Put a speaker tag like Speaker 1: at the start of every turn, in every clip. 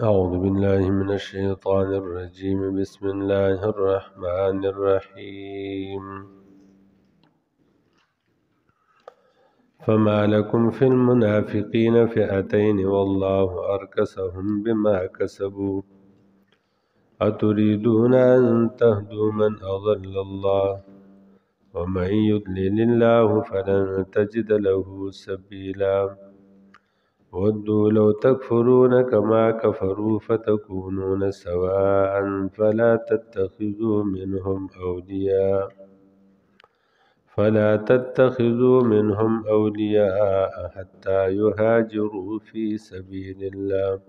Speaker 1: أعوذ بالله من الشيطان الرجيم بسم الله الرحمن الرحيم فما لكم في المنافقين فئتين والله أركسهم بما كسبوا أتريدون أن تهدوا من أضل الله ومن يضلل الله فلن تجد له سبيلاً ودوا لو تكفرون كما كفروا فتكونون سواء فلا تتخذوا منهم أولياء فلا تتخذوا منهم أولياء حتى يهاجروا في سبيل الله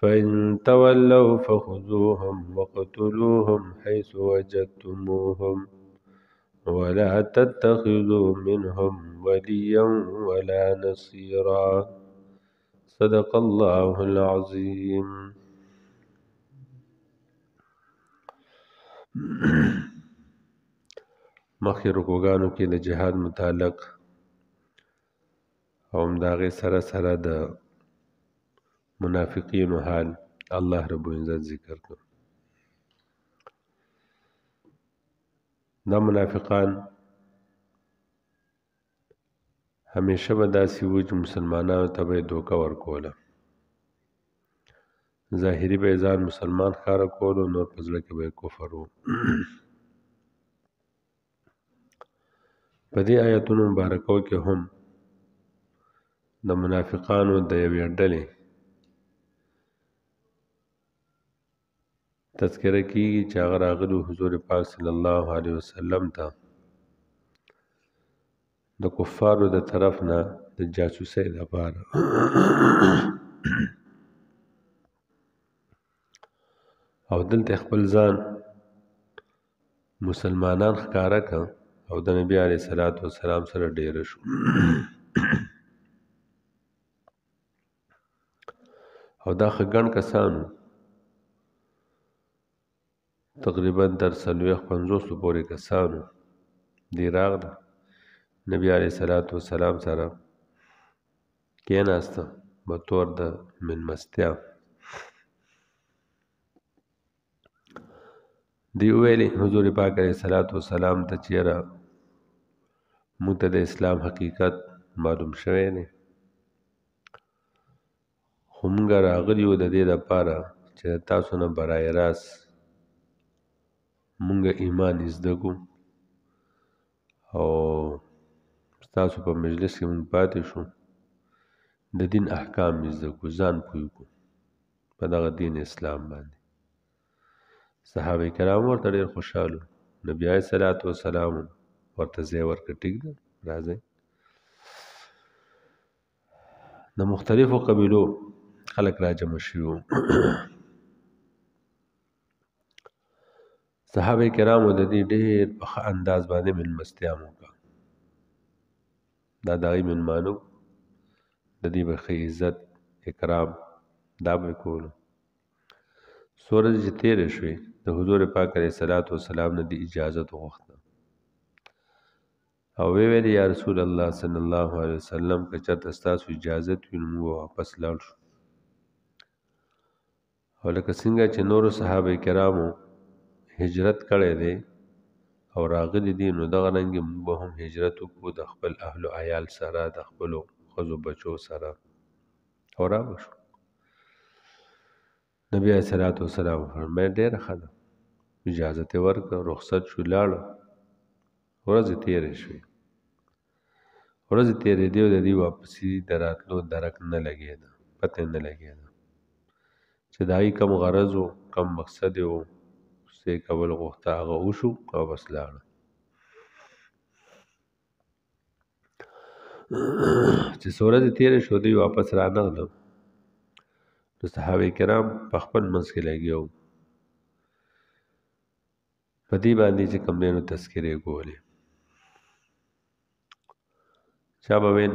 Speaker 1: فإن تولوا فخذوهم وقتلوهم حيث وجدتموهم ۖ ولا تتخذوا منهم وليا ولا نصيرا صدق الله العظيم مخی رکوګانو کې د جهاد متعلق او داغي سره سره د منافقینو حال الله رب العزت ذکر دا منافقان همیشه به داسې و چې مسلمانانو ته به یې دوکه ورکوله ظاهري به ځان مسلمان ښکاره کولو نور په زړه کې به کفر و په دې آیتونو مبارکو کې هم د منافقانو د یوې ډلې تذکره کیږي چې هغه راغلو حضور پاک صلی الله علیه وسلم ته د کفارو د طرف نه د جاسوسۍ لپاره او دلته خپل ځان مسلمانان ښکارا کړ او د نبی علی صلوات و سلام سره ډیر شو او دا خګن کسانو تقریبا تر څلوېښت پنځوسو پورې کسانو دی راغله نبی علیه صلات وسلام سره کېناسته بطور د میلمستیا دی ویلي حضور پاک علیه صلات وسلام ته چیرې موږ ته د اسلام حقیقت معلوم شوی دی خو موږ راغلي یو د دې لپاره چې تاسو نه برای راست مونږه ایمان زده کو او تاسو په مجلس کې مونږ پاتې شو د دین احکام زده کو ځان پوي کو په دغه دین اسلام باندې صحابه کرام ورته ډېر خوشاله نبی عليه صلوات و سلام ورته زی ورکړه ټیک ده راځي د مختلفو قبیلو خلک راجمع شوي صحابه کرامو د دې ډېر په انداز باندې منمستیام وکړه دا دای منمانو د دې برخه عزت اکرام دا به کول سورج چې تیر شوې د حضور پاک علیه صلوات و سلام نه د اجازه وغوښته او وی ویل یا رسول الله صلی الله علیه وسلم که چرته ستاسو اجازه وي نو واپس لاړ شو او لکه څنګه چې نور صحابه کرامو هجرت کړی دی او راغلی دی نو دغه رنګ موږ به هم هجرت وکړو د خپل اهل او عیال سره د خپل خزو بچو سره او را وشو نبی صلی الله و سلام فرمایي ډېر خدا اجازه ته ورک رخصت شو لاړ ورځ تیرې شوې ورځ تیرې دی د دې واپسی دراتلو درک نه لګېده پته نه لګېده چې دای کم غرض او کم مقصد وو څه کول غوښته هغه وشو او بس لاړه چې سورته تیرې شو دی واپس را نغلم نو صحابه کرام په خپل منځ کې لګیو په دې باندې چې کوم نو تذکرې کولې چا به وین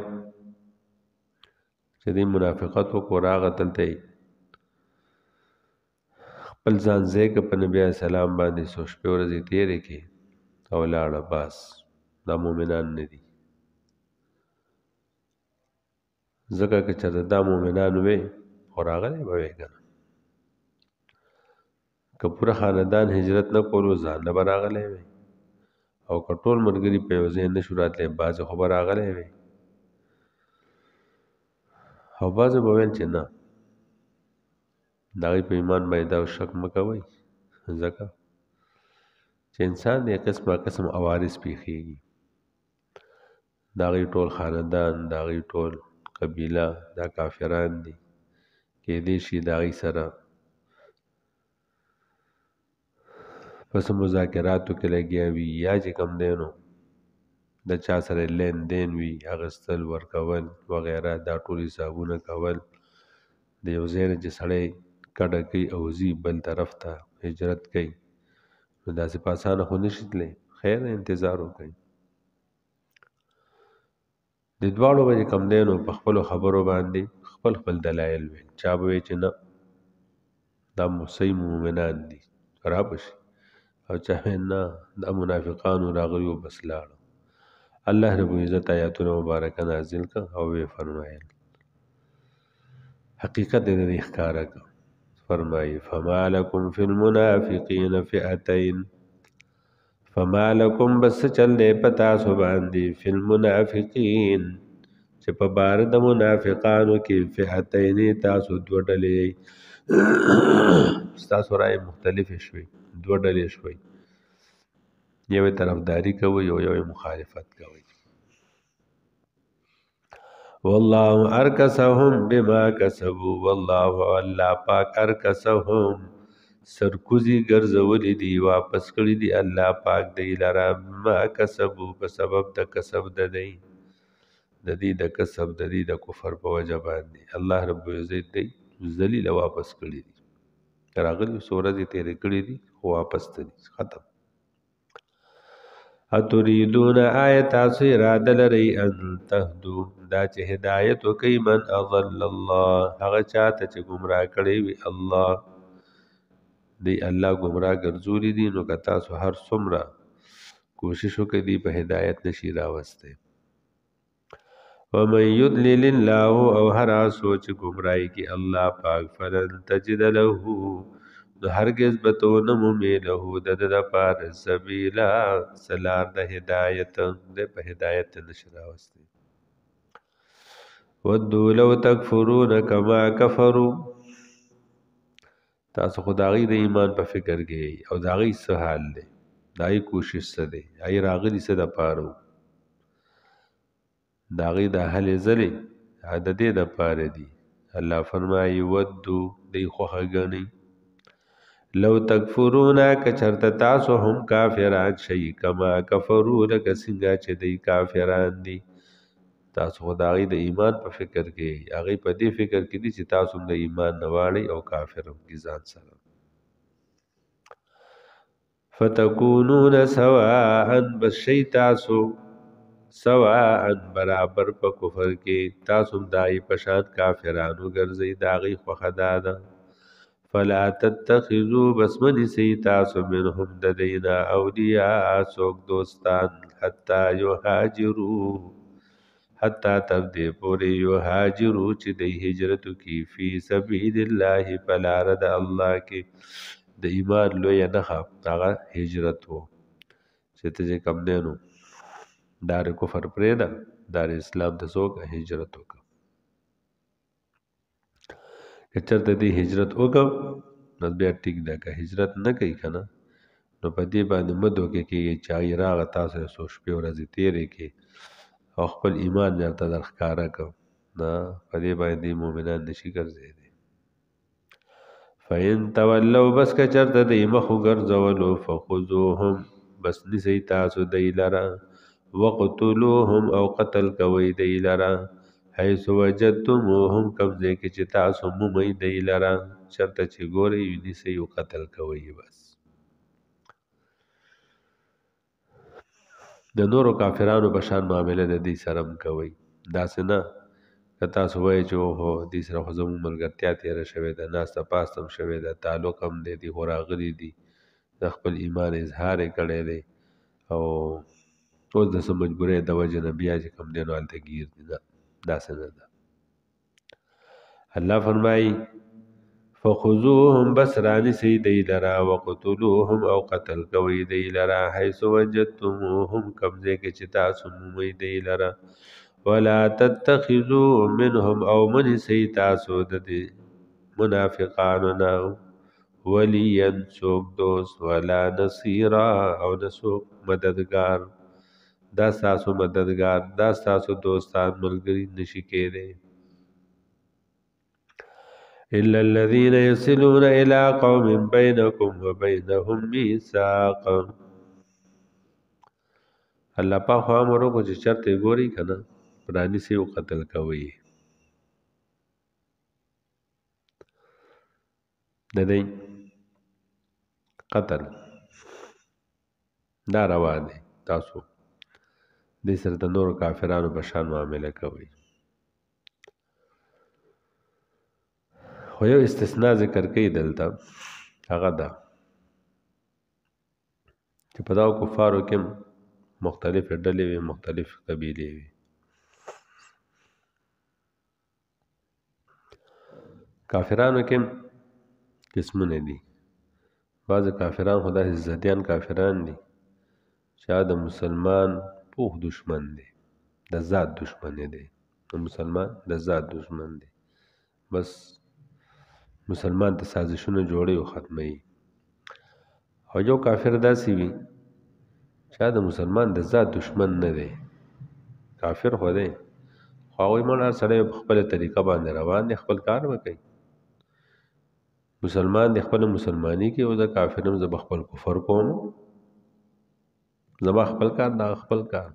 Speaker 1: چې دې منافقت وکړه غتلته خپل ځان ځای که په نبی سلام باندې څو شپې ورځې تیرې کې او لاړه باس دا مؤمنان نه دي ځکه که چېرته دا مؤمنان وې خو راغلی به وې که نه که پوره خاندان هجرت نه کولو ځان نه به راغلی وې او که ټول ملګري په یو ځای نه شو راتلی بعضې خو به راغلی وې او بعضې به ویل چې نه دا په ایمان باندې دا شک مکوي ځکه چې انسان د قسمه قسم اوارث پیخیږي دا غي ټول خاندان دا غي ټول قبيله دا کافران دي کې دې شي دا غي سره پس مذاکراتو کې لګیا وي یا چې کم دینو د چا سره لین دین وي اغستل ورکول وغیرہ دا ټول حسابونه کول د یو ځای چې سړی کډه کوي او ځي بل طرف ته هجرت کوي نو داسې په اسانه خو نشي تللی خیر انتظار وکړئ د دواړو به کم دی نو په خپلو خبرو باندې خپل خپل دلایل ویل چا به وی چې نه دا مسیح مؤمنان دي را پشي او چا نه دا منافقانو راغلي بس لاړو الله رب عزت آیاتونه مبارکه نازل کړ او وی فرمایل حقیقت دې دې ښکارا کړ فرمائی فما لکم فی المنافقین فئتین فما لکم بس چل دے پتا سو باندې فی المنافقین چې په بار د منافقانو کې فئتین تاسو دوه ډلې تاسو راي مختلف شوي دوه ډلې شوي یو طرفداري کوي او یو مخالفت کوي والله ارکسهم بما کسبو والله الله پاک ارکسهم سرکوزی ګرځولې دي واپس کړې دي الله پاک دی لرا ما کسبو په سبب د کسب د دی د دې د کسب د دې د کفر په وجه باندې الله رب عزت دی ذلیل واپس کړې دي راغلی سورې تیرې کړې دي خو واپس تدي ختم اتریدون آیت تاسو اراده لري ان تهدو دا چې هدایت وکي من اضل الله هغه چاته چې گمراه کړي وي الله دی الله گمراه ګرځولي دي نو که تاسو هر څومره کوشش وکړي دی په هدایت نشي راوسته ومن یدلل الله او هر سوچ گمراهي کې الله پاک فلن تجد له هرگز به تو نمومی له د د پار سبیلا سلار د هدایت د په هدایت نشراوستی ودو لو تکفرون کما کفروا تاسو خدای د ایمان په فکر کې او داغي څه حال دی دای کوشش څه دی ای راغلی څه د پاره داغي د حل زلي عدد د پاره دی الله فرمایي ودو دی خوخه غنی لو تکفرونا کچرت تاسو هم کافران شي کما کفرو لکه څنګه چې دی کافران دي تاسو خدای د ایمان په فکر کې هغه په دې فکر کې دي چې تاسو د ایمان نواړي او کافرم کی ځان سره فتکونون سواء بشی تاسو سواء برابر په کفر کې تاسو دای پشاد کافرانو ګرځي داغي خو خدای ده دا فلا تتخذوا بسمنی سی تاسو منهم ددینا اولیاء سوک دوستان حتی یو حاجرو حتی تب دې پورې یو حاجرو چې د هجرت کی فی سبیل الله فلار د الله کې د ایمان لوی نه هغه هجرت وو چې ته کم دینو دار کفر پرې نه دار اسلام د څوک هجرت وکړه که چرته دی هجرت وکړ نو بیا ټیک ده که هجرت نه کوي که نه نو په دې باندې مه دوکې کېږي چې هغې راغه تا سره څو شپې ورځې تېرې کړي او خپل ایمان درته در ښکاره کړه نه په دې باندې مؤمنان نشي ګرځېدی فین تولو بس که چرته دی مخو ګرځولو فخذوهم بس نیسئ تاسو دی لره وقتلوهم او قتل کوئ دی لره حیث وجدتموهم کوم ځای کې چې تاسو مومئ دی لره چرته چې ګورئ ونیسئ او قتل کوئ بس د نورو کافرانو په شان معامله د دې سرم کوي داسې نه که تاسو وایئ چې هو دې سره خو زموږ ملګرتیا تېره شوې ده ناسته پاسته هم شوې ده تعلق هم دی دې خو راغلي دي د خپل ایمان اظهار یې کړی دی او اوس د څه مجبورۍ د وجې نه بیا چې کوم دی نو هلته ګیر دي نه دا څنګه ده الله فرمای فخذوهم بسران سیدی لرا وقتلوهم او قتل کوي دی لرا حيث وجدتموهم قبضه کې چې تاسو مومي دی لرا ولا تتخذوا منهم او من سي تاسو د دې منافقانو نه ولي ان څوک دوست ولا نصيرا او د څوک مددگار دا ساسو مددگار دا ساسو دوستان ملګری نشي کېدی الا الذين يصلون الى قوم بينكم وبينهم ميثاق الله په خوا مرو کو چې شرط ګوري کنه پرانی سي قتل کوي نه دی قتل دا روا دی تاسو دې سره د نورو کافرانو په شان معامله کوي خو یو استثناء ذکر کوي دلته هغه ده چې په داو کفارو کې مختلف ډلې وي مختلف قبیلې وي کافرانو کې قسمونه دي بعض کافران خو داسې زدیان کافران دي چې د مسلمان پوخ دشمن دی د ذات دشمنی دی د مسلمان د ذات دشمن دی بس مسلمان ته سازشونه جوړي او ختمي او یو کافر داسې وي چا د مسلمان د ذات دشمن نه دی کافر خو دی خو هغوی مړه سړی په خپله طریقه باندې روان دی خپل کار به کوي مسلمان د خپله مسلمانی کې او زه کافر هم زه به خپل کفر کوم زما خپل کار دا خپل کار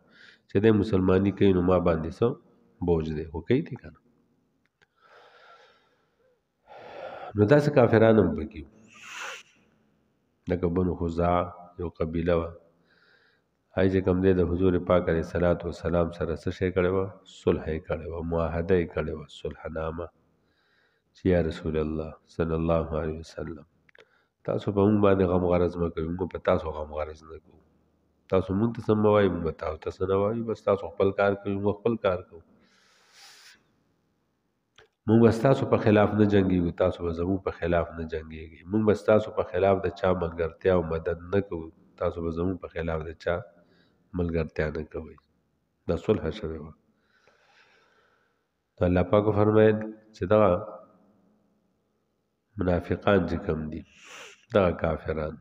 Speaker 1: چې د مسلمانی کوي نو ما باندې سو بوج دی خو کوي دی کنه نو داسې کافران هم پکې لکه بنو خزاع یو قبیله وه هغې چې کوم دی د حضور پاک علیه صلات وسلام سره څه شی کړی وه صلح یې کړې وه معاهده یې کړې وه صلحنامه چې یا رسول الله صلی الله علیه وسلم تاسو په موږ باندې غم غرض مه کوئ موږ په تاسو غم غرض نه کوو تاسو مونږ ته سم وایي مونږ تاسو ته څه نه وایو بس تاسو خپل کار کوئ مونږ خپل کار کوو مونږ بس تاسو په خلاف نه جنګیږو تاسو به زموږ په خلاف نه جنګیږئ مونږ بس تاسو په خلاف د چا ملګرتیا او مدد نه کوو تاسو به زموږ په خلاف د چا ملګرتیا نه کوئ دا صلح شوې وه نو الله پاک فرمایل چې دا منافقان چې کم دي دا کافران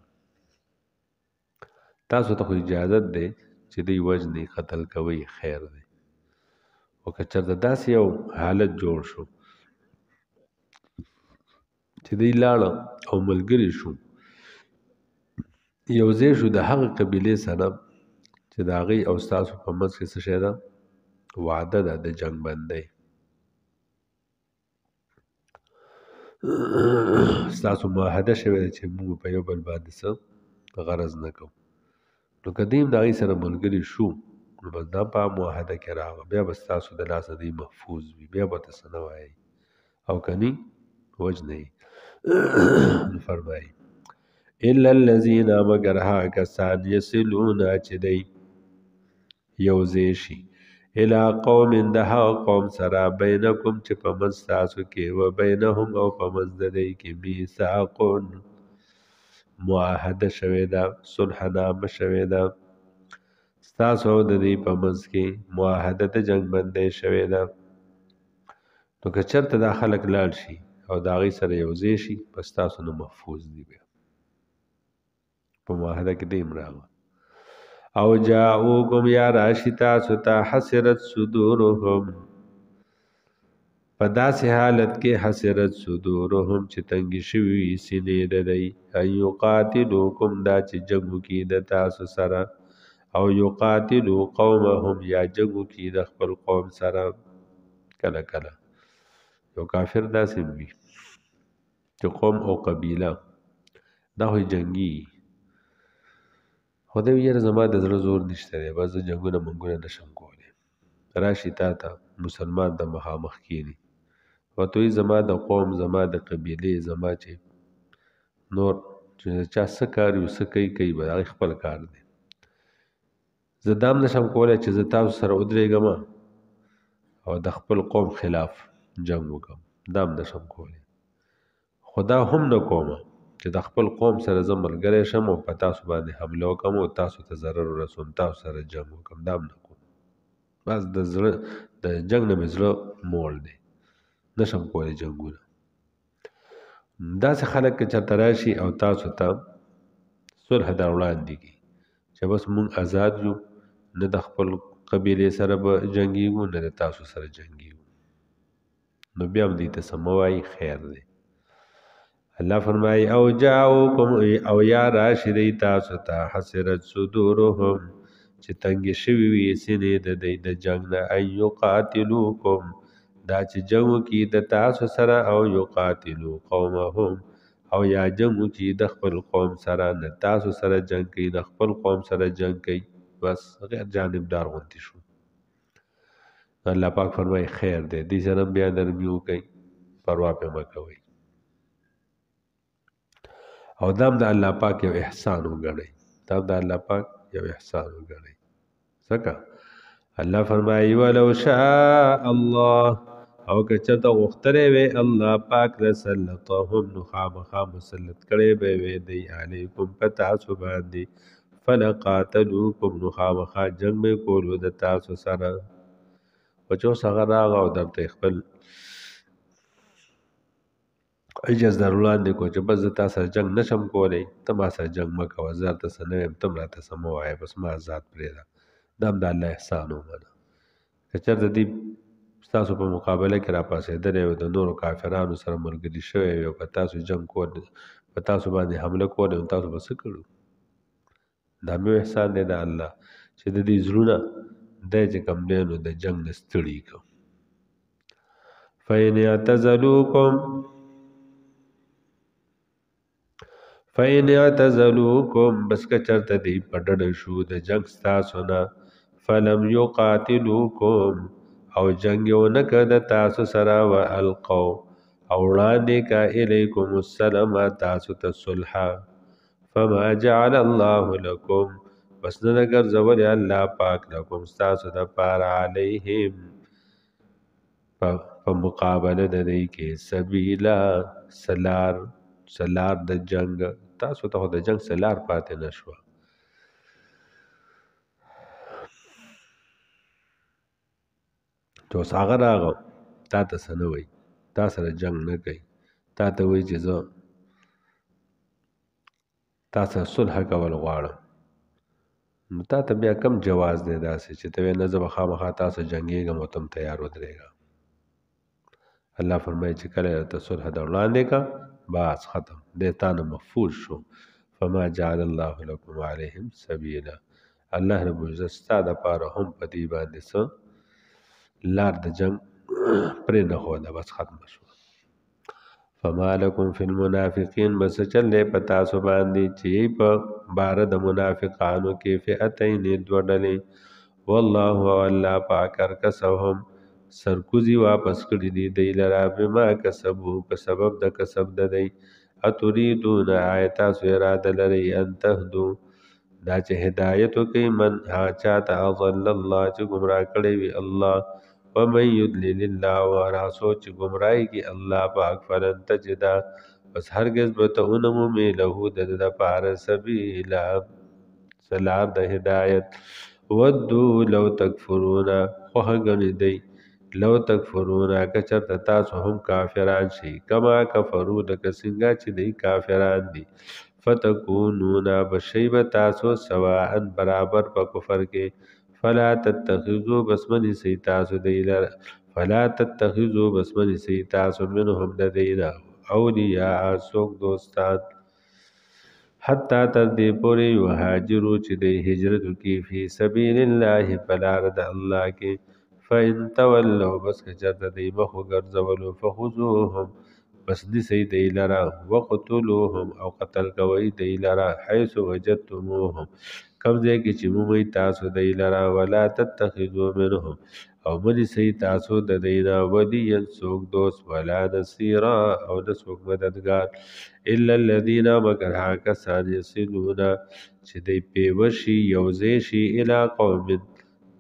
Speaker 1: تاسو ته خو اجازت دی چې دوی وجنې قتل کوي خیر دی او که چېرته داسې یو حالت جوړ شو چې دوی لاړه او ملګری شو یو ځای شو د هغه قبیلې سره چې د هغې او ستاسو په منځ کې څه شی ده وعده ده د جنګ بندۍ ستاسو معاهده شوې ده چې موږ په یو بل باندې څه غرض نه کوو نو قدیم دا غي سره ملګری شو نو بس دا په موحده کې راغ بیا بس تاسو د لاس دی محفوظ وي بیا به تاسو نه وایي او کني وجنه فرمایي الا الذين مگر ها کسان یسلون چې دی یوزې شي الا قوم ده قوم سرا بینکم چې په منځ تاسو کې و بینهم او په منځ د دې کې میثاقون معاهده شوې ده صلح نامه شوې ده ستاسو د دې په منځ کې معاهده د جنگ بندۍ شوې ده نو که چېرته دا خلک لاړ شي او د هغې سره یو ځای شي په ستاسو نه محفوظ دي بیا په معاهده کې دیم راغله او جاءوکم یا راشی تاسو ته حسرت صدورهم په داسې حالت کې حسرت صدورهم چې تنګي شوي سینې د دی ان یقاتلوکم دا چې جنګ وکړي د تاسو سره او یقاتلو قومهم یا جنګ وکړي د خپل قوم سره کله کله یو کافر داسې وي چې قوم او قبیله دا هی جنگي خدای یې زما د زړه زور نشته دی بس جنگونه منګونه نشم کولی راشي تا ته مسلمان د مخامخ کینی فتوی زما د قوم زما د قبیلې زما چې نور چې چا څه کار یو څه کوي کوي به هغه خپل کار دی زه دام نشم کولی چې زه تاسو سره ودرېږم او د خپل قوم خلاف جنگ وکم دام نشم کولی خدا هم نه کوم چې د خپل قوم سره زه ملګری شم او په تاسو باندې حمله وکم او تاسو ته ضرر ورسوم تاسو سره جنگ وکم دام نه کوم بس د زړه د جنگ نه مې زړه موړ دی نشم کولای جنگونه داسې خلک چې چرته راشي او تاسو ته صلح در وړاندې کړي چې بس مونږ آزاد یو نه د خپل قبیلې سره به جنګیږو نه د تاسو سره جنګیږو نو بیا هم دې ته څه مه وایي خیر دی الله فرمایي او جاؤکم او یا راشي دی تاسو ته حسرت صدورهم چې تنګې شوي وي سینې د دوی د جنګ نه ان یقاتلوکم دا چې جنگ کی د تاسو سره او یو قاتلو قومهم او یا جنگ کی د خپل قوم سره د تاسو سره جنگ کی د خپل قوم سره جنگ کی بس غیر جانبدار غونتی شو الله پاک فرمای خیر دې دې سره بیا درمیو کوي پروا په مکوي او دام د الله پاک یو احسان وګڼي دام د الله پاک یو احسان وګڼي ځکه الله فرمایي ولو شاء الله او که چرته غوښتلی وی الله پاک لسلطهم نو خامخا مسلط کړی به وی دی علیکم په تاسو باندې فلقاتلوکم نو خامخا جنګ به کولو د تاسو سره بچو څنګه راغ او درته خپل اجاز درولاند کو چې بس د تاسو سره جنگ نشم کولی ته ما سره جنگ مکه وزار ته سنوي تم راته سمو آئے بس ما آزاد پرې دا دم د الله احسان ومنه که چرته دې تاسو په مقابله کې را پاسېدنې او د نورو کافرانو سره ملګري شوی او په تاسو جنگ کول په تاسو باندې حمله کول او تاسو به څه کړو دا مې احسان دی د الله چې د دې زړونه د چې کم دی نو د جنگ نه ستړي کوم فین اعتزلوکم فین اعتزلوکم بس که چرته دی پډړ شو د جنگ ستاسو نه فلم یقاتلوکم او جنگ یو نه کده تاسو سره و القو او وړاندې کا الیکم السلام تاسو ته صلح فما جعل الله لكم پس نه نګر زول الله پاک لكم تاسو د پار علیهم په مقابله د دې کې سبیلا سلار سلار د جنگ تاسو ته د جنگ سلار پاتې نشوه ته اوس هغه راغو تا ته څه نه وایي تا سره جنګ نه کوي تا ته وایي چې زه تا سره صلح کول غواړم نو تا ته بیا کم جواز دی داسې چې ته نه زه به خامخا تا سره جنګېږم او تم تیار ودرېږه الله فرمایي چې کله ته صلح در وړاندې کا باس ختم دی تا نه محفوظ شو فما جعل الله لکم علیهم سبیلا الله رب العزت ستا دپاره هم په دې باندې څه لار د جنگ پرې نه خو دا بس ختم شو فما لکم فی المنافقین بس چل دی په تاسو باندې چې په بار د منافقانو کې فئتین دوه ډلې والله والله پاکر کسهم سرکوزی واپس کړی دی دی لرا بما کسبو په سبب د کسب د دی اتریدون آیتا سو اراده لري ان تهدو دا چې هدایت وکي من ها چاته اضل الله چې گمراه کړی وي الله و من یدلل الله و را سوچ گمراهی کی الله پاک فلن تجدا پس هرگز به ته اونمو می له د د پار سبیلا سلار د هدایت ودو لو تکفرونا خو غنی دی لو تکفرونا کچر تاسو هم کافران شي کما کفرو د کسنګا چې دی کافران دی فتکونونا بشیب تاسو سواء برابر په کفر کې فلا تتخذوا بسمن سي تاسو دیلر فلا تتخذوا بسمن سي تاسو منهم لدينا اولیاء سوک دوستان حتی تر دې پورې وهاجرو چې د هجرت کې فی سبیل الله فلار د الله کې فإن تولوا بس کچرته دې مخ ګرځولو فخذوهم بس دې سي دې لرا وقتلوهم او قتل کوي دې لرا حيث وجدتموهم کم ځای کې چې مومئ تاسو دی لره ولا تتخذو منهم او منی سی تاسو د دینا ولی څوک دوست ولا نصیرا او نه څوک مددگار الا الذين مگر ها کسان یسلون چې دی پیوشي یوځې شي الی قوم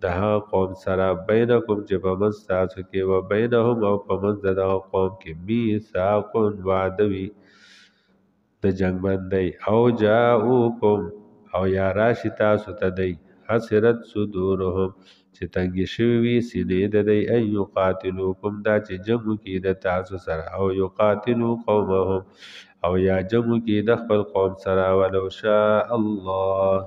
Speaker 1: دها قوم سره بینکم چې په منځ تاسو کې و بینهم او په منځ دغه قوم کې میثاق وعدوي د جنگ باندې او جاءوکم او یا راشي تاسو ته دی حسرت صدورهم چې تنګې شوي وي سینې د دی ان یقاتلوکم دا چې جنګ وکړي د تاسو سره او یقاتلو قومهم او یا جنګ وکړي د خپل قوم سره ولو شاء الله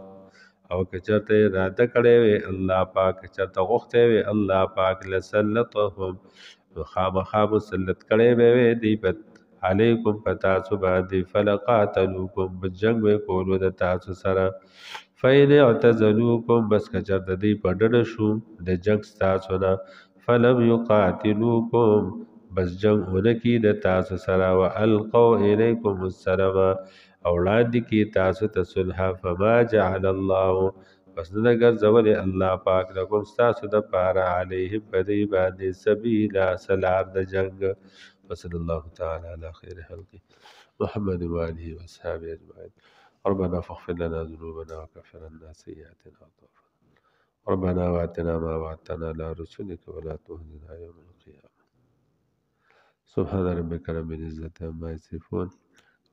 Speaker 1: او کچرته اراده کړې وي الله پاک چرته غوښته وي الله پاک لسلطهم خامخا مسلط کړې وي دی په علیکم پتا سو باندې فلقاتلوکم بجنگ و کولو د تاسو سره فین اعتزلوکم بس کچر د دې پډډ شو د جنگ تاسو نه فلم یقاتلوکم بس جنگ اونکی د تاسو سره والقوا الیکم السلام او وړاندې کې تاسو ته صلح فما جعل الله پس نه ګرځولې الله پاک لکم تاسو د پاره علیه بدی باندې سبیلا سلار د جنگ وصلى الله تعالى على خير خلقه محمد وآله وأصحابه أجمعين ربنا فاغفر لنا ذنوبنا وكفر عنا سيئاتنا وتوفنا ربنا واتنا ما وعدتنا على رسلك ولا تهزنا يوم القيامة سبحان ربك رب العزة عما يصفون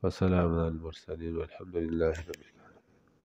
Speaker 1: وسلام على المرسلين والحمد لله رب العالمين